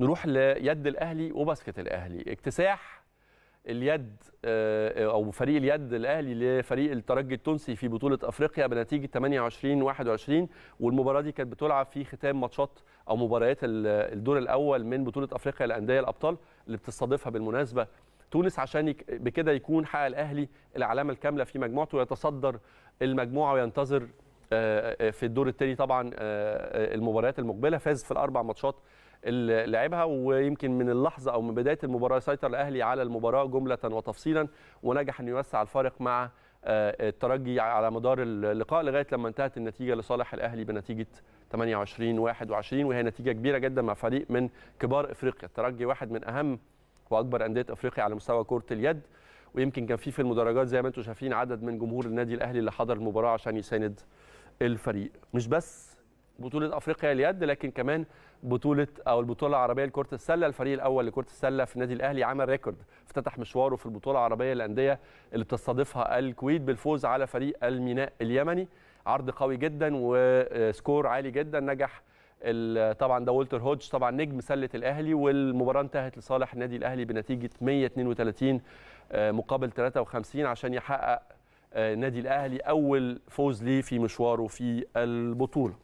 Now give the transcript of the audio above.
نروح ليد الاهلي وباسكت الاهلي اكتساح اليد آه، او فريق اليد الاهلي لفريق الترجي التونسي في بطوله افريقيا بنتيجه 28 21 والمباراه دي كانت بتلعب في ختام ماتشات او مباريات الدور الاول من بطوله افريقيا الانديه الابطال اللي بتستضيفها بالمناسبه تونس عشان بكده يكون حقق الاهلي العلامه الكامله في مجموعته ويتصدر المجموعه وينتظر آه، آه، في الدور الثاني طبعا آه، المباريات المقبله فاز في الاربع ماتشات اللي لعبها ويمكن من اللحظه او من بدايه المباراه سيطر الاهلي على المباراه جمله وتفصيلا ونجح انه يوسع الفارق مع الترجي على مدار اللقاء لغايه لما انتهت النتيجه لصالح الاهلي بنتيجه 28 21 وهي نتيجه كبيره جدا مع فريق من كبار افريقيا الترجي واحد من اهم واكبر انديه افريقيا على مستوى كره اليد ويمكن كان في في المدرجات زي ما انتم شايفين عدد من جمهور النادي الاهلي اللي حضر المباراه عشان يساند الفريق مش بس بطوله افريقيا اليد لكن كمان بطوله او البطوله العربيه لكره السله الفريق الاول لكره السله في النادي الاهلي عمل ريكورد افتتح مشواره في البطوله العربيه للانديه اللي بتستضيفها الكويت بالفوز على فريق الميناء اليمني عرض قوي جدا وسكور عالي جدا نجح طبعا ده ولتر هودج طبعا نجم سله الاهلي والمباراه انتهت لصالح النادي الاهلي بنتيجه 132 آه، مقابل 53 عشان يحقق النادي آه، الاهلي اول فوز ليه في مشواره في البطوله